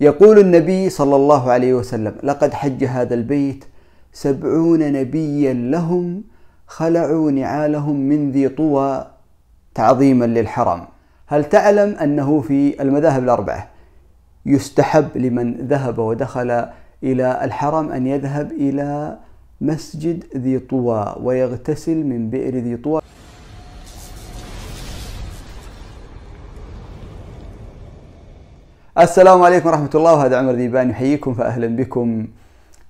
يقول النبي صلى الله عليه وسلم لقد حج هذا البيت سبعون نبيا لهم خلعوا نعالهم من ذي طوى تعظيما للحرم هل تعلم أنه في المذاهب الأربعة يستحب لمن ذهب ودخل إلى الحرم أن يذهب إلى مسجد ذي طوى ويغتسل من بئر ذي طوى السلام عليكم ورحمة الله هذا عمر ذيبان يحييكم فأهلا بكم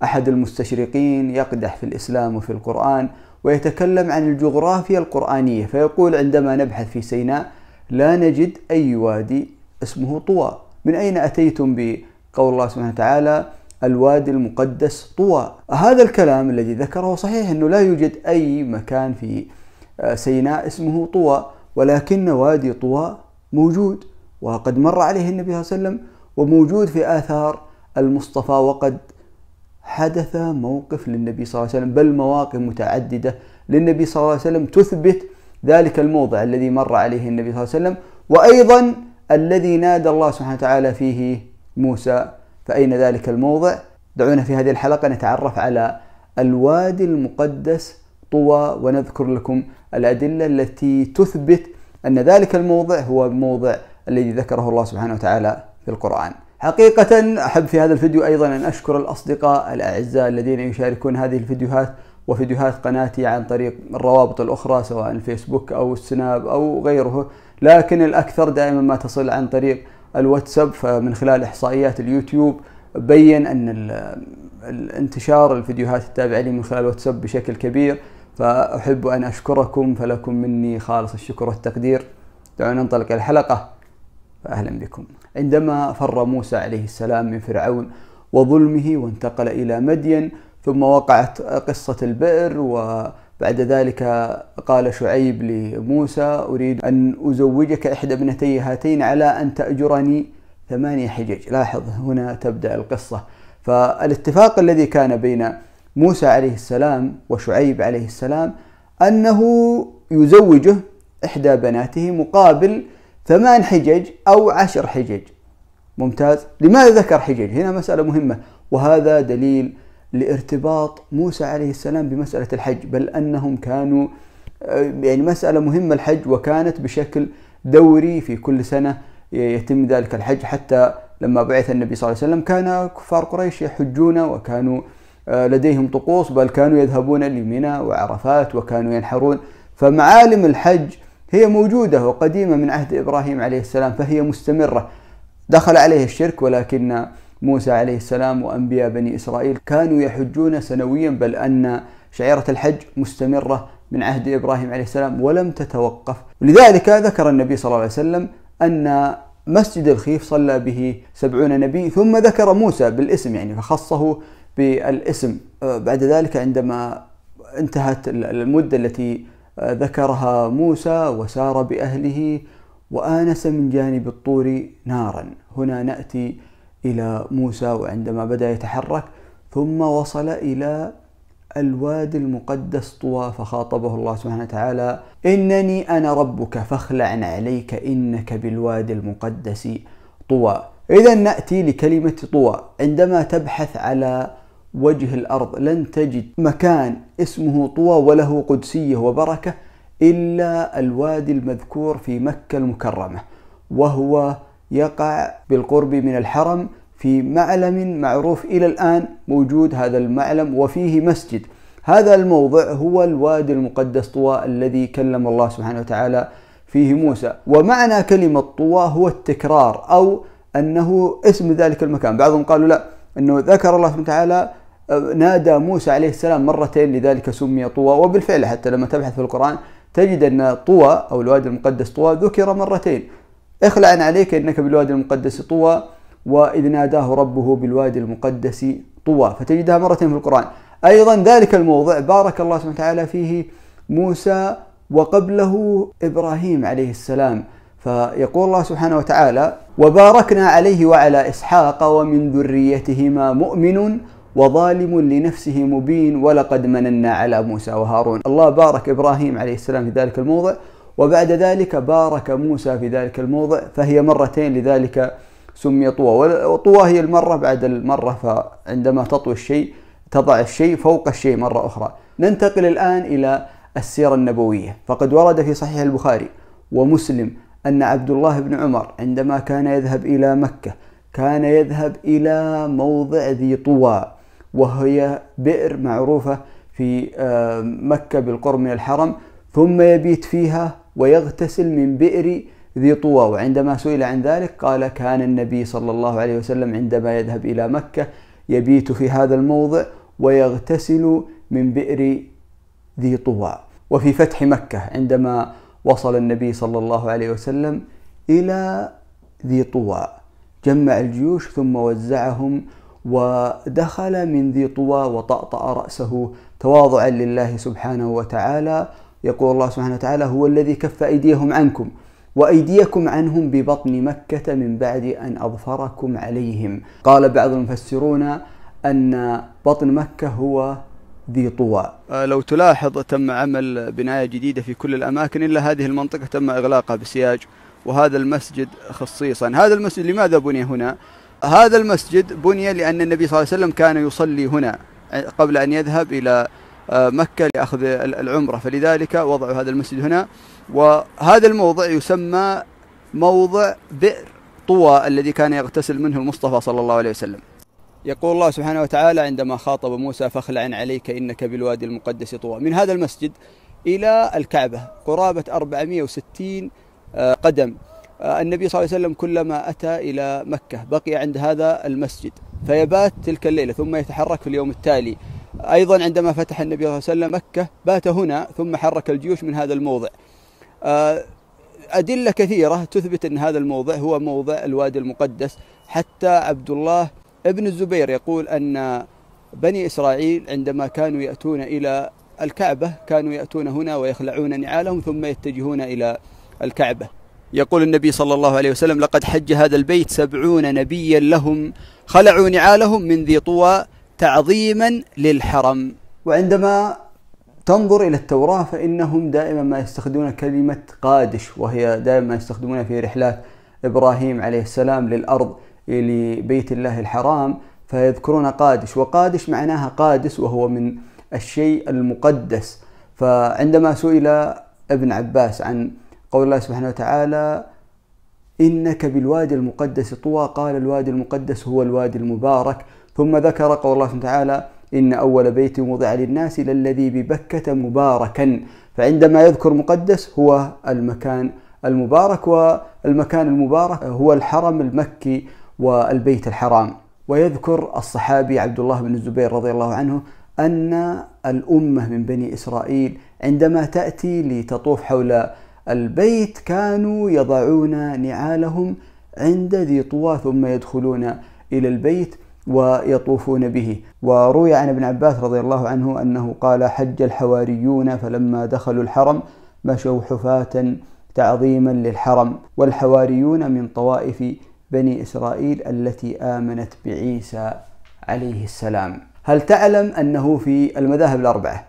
أحد المستشرقين يقدح في الإسلام وفي القرآن ويتكلم عن الجغرافيا القرآنية فيقول عندما نبحث في سيناء لا نجد أي وادي اسمه طوى من أين أتيتم بقول الله سبحانه وتعالى الوادي المقدس طوى هذا الكلام الذي ذكره صحيح أنه لا يوجد أي مكان في آه، سيناء اسمه طوى ولكن وادي طوى موجود وقد مر عليه النبي صلى الله عليه وسلم وموجود في آثار المصطفى وقد حدث موقف للنبي صلى الله عليه وسلم بل مواقف متعددة للنبي صلى الله عليه وسلم تثبت ذلك الموضع الذي مر عليه النبي صلى الله عليه وسلم وأيضا الذي نادى الله سبحانه وتعالى فيه موسى فأين ذلك الموضع؟ دعونا في هذه الحلقة نتعرف على الوادي المقدس طوى ونذكر لكم الأدلة التي تثبت أن ذلك الموضع هو موضع الذي ذكره الله سبحانه وتعالى في القرآن حقيقة أحب في هذا الفيديو أيضا أن أشكر الأصدقاء الأعزاء الذين يشاركون هذه الفيديوهات وفيديوهات قناتي عن طريق الروابط الأخرى سواء الفيسبوك أو السناب أو غيره لكن الأكثر دائما ما تصل عن طريق الواتساب فمن خلال إحصائيات اليوتيوب بين أن الانتشار الفيديوهات التابعة لي من خلال الواتساب بشكل كبير فأحب أن أشكركم فلكم مني خالص الشكر والتقدير دعونا ننطلق الحلقة فأهلا بكم عندما فر موسى عليه السلام من فرعون وظلمه وانتقل إلى مدين ثم وقعت قصة البئر وبعد ذلك قال شعيب لموسى أريد أن أزوجك إحدى ابنتي هاتين على أن تأجرني ثمانية حجج لاحظ هنا تبدأ القصة فالاتفاق الذي كان بين موسى عليه السلام وشعيب عليه السلام أنه يزوجه إحدى بناته مقابل ثمان حجج أو عشر حجج ممتاز لماذا ذكر حجج هنا مسألة مهمة وهذا دليل لارتباط موسى عليه السلام بمسألة الحج بل أنهم كانوا آه، يعني مسألة مهمة الحج وكانت بشكل دوري في كل سنة يتم ذلك الحج حتى لما بعث النبي صلى الله عليه وسلم كان كفار قريش يحجون وكانوا آه، لديهم طقوس بل كانوا يذهبون لمنى وعرفات وكانوا ينحرون فمعالم الحج هي موجودة وقديمة من عهد إبراهيم عليه السلام فهي مستمرة دخل عليه الشرك ولكن موسى عليه السلام وأنبياء بني إسرائيل كانوا يحجون سنويا بل أن شعيرة الحج مستمرة من عهد إبراهيم عليه السلام ولم تتوقف لذلك ذكر النبي صلى الله عليه وسلم أن مسجد الخيف صلى به سبعون نبي ثم ذكر موسى بالاسم يعني فخصه بالاسم بعد ذلك عندما انتهت المدة التي ذكرها موسى وسار باهله وانس من جانب الطور نارا هنا ناتي الى موسى وعندما بدا يتحرك ثم وصل الى الوادي المقدس طوى فخاطبه الله سبحانه وتعالى انني انا ربك فاخلع عليك انك بالوادي المقدس طوى اذا ناتي لكلمه طوى عندما تبحث على وجه الأرض لن تجد مكان اسمه طوى وله قدسية وبركة إلا الوادي المذكور في مكة المكرمة وهو يقع بالقرب من الحرم في معلم معروف إلى الآن موجود هذا المعلم وفيه مسجد هذا الموضع هو الوادي المقدس طوى الذي كلم الله سبحانه وتعالى فيه موسى ومعنى كلمة طوى هو التكرار أو أنه اسم ذلك المكان بعضهم قالوا لا أنه ذكر الله سبحانه وتعالى نادى موسى عليه السلام مرتين لذلك سمي طوى وبالفعل حتى لما تبحث في القرآن تجد أن طوى أو الوادي المقدس طوى ذكر مرتين اخلع عليك إنك بالوادي المقدس طوى وإذ ناداه ربه بالوادي المقدس طوى فتجدها مرتين في القرآن أيضا ذلك الموضع بارك الله سبحانه وتعالى فيه موسى وقبله إبراهيم عليه السلام فيقول الله سبحانه وتعالى وباركنا عليه وعلى إسحاق ومن ذريتهما مؤمن وظالم لنفسه مبين ولقد مننا على موسى وهارون الله بارك إبراهيم عليه السلام في ذلك الموضع وبعد ذلك بارك موسى في ذلك الموضع فهي مرتين لذلك سمي طوى وطوى هي المرة بعد المرة فعندما تطوي الشيء تضع الشيء فوق الشيء مرة أخرى ننتقل الآن إلى السيرة النبوية فقد ورد في صحيح البخاري ومسلم أن عبد الله بن عمر عندما كان يذهب إلى مكة كان يذهب إلى موضع ذي طوى وهي بئر معروفة في آه، مكة بالقرب من الحرم ثم يبيت فيها ويغتسل من بئر ذي طوى وعندما سئل عن ذلك قال كان النبي صلى الله عليه وسلم عندما يذهب إلى مكة يبيت في هذا الموضع ويغتسل من بئر ذي طوى وفي فتح مكة عندما وصل النبي صلى الله عليه وسلم إلى ذي طوى جمع الجيوش ثم وزعهم ودخل من ذي طوى وطأطأ رأسه تواضعا لله سبحانه وتعالى يقول الله سبحانه وتعالى هو الذي كف أيديهم عنكم وأيديكم عنهم ببطن مكة من بعد أن أظفركم عليهم قال بعض المفسرون أن بطن مكة هو ذي طوى آه، لو تلاحظ تم عمل بناية جديدة في كل الأماكن إلا هذه المنطقة تم إغلاقها بسياج وهذا المسجد خصيصا هذا المسجد لماذا بني هنا؟ هذا المسجد بني لأن النبي صلى الله عليه وسلم كان يصلي هنا قبل أن يذهب إلى آه، مكة لأخذ العمرة فلذلك وضعوا هذا المسجد هنا وهذا الموضع يسمى موضع بئر طوى الذي كان يغتسل منه المصطفى صلى الله عليه وسلم يقول الله سبحانه وتعالى عندما خاطب موسى فاخلع عليك إنك بالوادي المقدس طوى من هذا المسجد إلى الكعبة قرابة 460 آه، قدم آه، النبي صلى الله عليه وسلم كلما أتى إلى مكة بقي عند هذا المسجد فيبات تلك الليلة ثم يتحرك في اليوم التالي أيضا عندما فتح النبي صلى الله عليه وسلم مكة بات هنا ثم حرك الجيوش من هذا الموضع آه، أدلة كثيرة تثبت أن هذا الموضع هو موضع الوادي المقدس حتى عبد الله ابن الزبير يقول أن بني إسرائيل عندما كانوا يأتون إلى الكعبة كانوا يأتون هنا ويخلعون نعالهم ثم يتجهون إلى الكعبة يقول النبي صلى الله عليه وسلم لقد حج هذا البيت سبعون نبيا لهم خلعوا نعالهم من ذي طوى تعظيما للحرم وعندما تنظر إلى التوراة فإنهم دائما ما يستخدمون كلمة قادش وهي دائما ما يستخدمونها في رحلات إبراهيم عليه السلام للأرض لبيت الله الحرام فيذكرون قادش وقادش معناها قادس وهو من الشيء المقدس فعندما سئل ابن عباس عن قول الله سبحانه وتعالى إنك بالوادي المقدس طوى قال الوادي المقدس هو الوادي المبارك ثم ذكر قول الله سبحانه وتعالى إن أول بيت وضع للناس للذي ببكة مباركا فعندما يذكر مقدس هو المكان المبارك والمكان المبارك هو الحرم المكي والبيت الحرام ويذكر الصحابي عبد الله بن الزبير رضي الله عنه أن الأمة من بني إسرائيل عندما تأتي لتطوف حول البيت كانوا يضعون نعالهم عند ذي طوى ثم يدخلون إلى البيت ويطوفون به وروي عن ابن عباس رضي الله عنه أنه قال حج الحواريون فلما دخلوا الحرم مشوا حفاة تعظيما للحرم والحواريون من طوائف بني إسرائيل التي آمنت بعيسى عليه السلام هل تعلم أنه في المذاهب الأربعة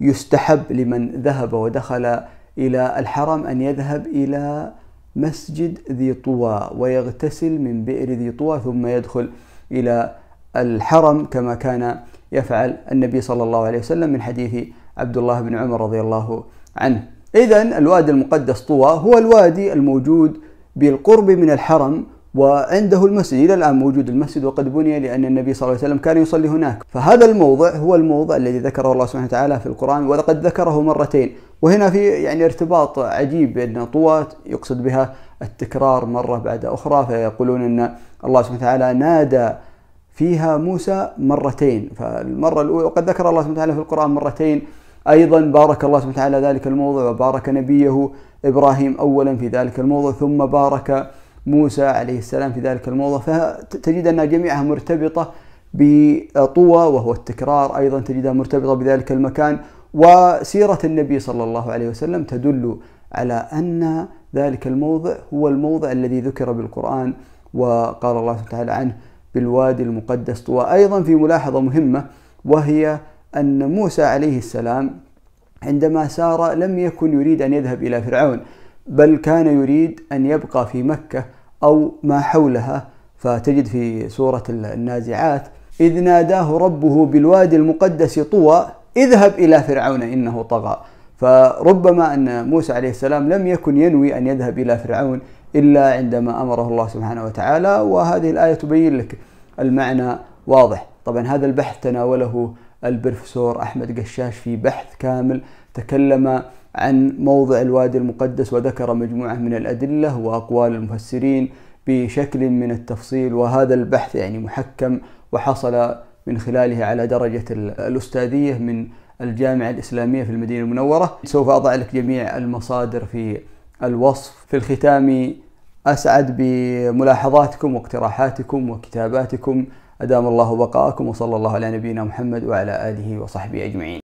يستحب لمن ذهب ودخل إلى الحرم أن يذهب إلى مسجد ذي طوى ويغتسل من بئر ذي طوى ثم يدخل إلى الحرم كما كان يفعل النبي صلى الله عليه وسلم من حديث عبد الله بن عمر رضي الله عنه إذا الوادي المقدس طوى هو الوادي الموجود بالقرب من الحرم وعنده المسجد إلى الآن موجود المسجد وقد بني لأن النبي صلى الله عليه وسلم كان يصلي هناك فهذا الموضع هو الموضع الذي ذكره الله سبحانه وتعالى في القرآن ولقد ذكره مرتين وهنا في يعني ارتباط عجيب بأن طوات يقصد بها التكرار مرة بعد أخرى فيقولون أن الله سبحانه وتعالى نادى فيها موسى مرتين فالمرة الأولى وقد ذكر الله سبحانه وتعالى في القرآن مرتين أيضا بارك الله سبحانه وتعالى ذلك الموضع وبارك نبيه إبراهيم أولا في ذلك الموضع ثم بارك موسى عليه السلام في ذلك الموضع فتجد أنها جميعها مرتبطة بطوى وهو التكرار أيضا تجدها مرتبطة بذلك المكان وسيرة النبي صلى الله عليه وسلم تدل على أن ذلك الموضع هو الموضع الذي ذكر بالقرآن وقال الله تعالى عنه بالوادي المقدس طوى أيضا في ملاحظة مهمة وهي أن موسى عليه السلام عندما سار لم يكن يريد أن يذهب إلى فرعون بل كان يريد أن يبقى في مكة أو ما حولها فتجد في سورة النازعات إذ ناداه ربه بالوادي المقدس طوى اذهب إلى فرعون إنه طغى فربما أن موسى عليه السلام لم يكن ينوي أن يذهب إلى فرعون إلا عندما أمره الله سبحانه وتعالى وهذه الآية تبين لك المعنى واضح طبعا هذا البحث تناوله البروفيسور أحمد قشاش في بحث كامل تكلم عن موضع الوادي المقدس وذكر مجموعة من الأدلة وأقوال المفسرين بشكل من التفصيل وهذا البحث يعني محكم وحصل من خلاله على درجة الأستاذية من الجامعة الإسلامية في المدينة المنورة سوف أضع لك جميع المصادر في الوصف في الختام أسعد بملاحظاتكم واقتراحاتكم وكتاباتكم أدام الله بقاءكم وصلى الله على نبينا محمد وعلى آله وصحبه أجمعين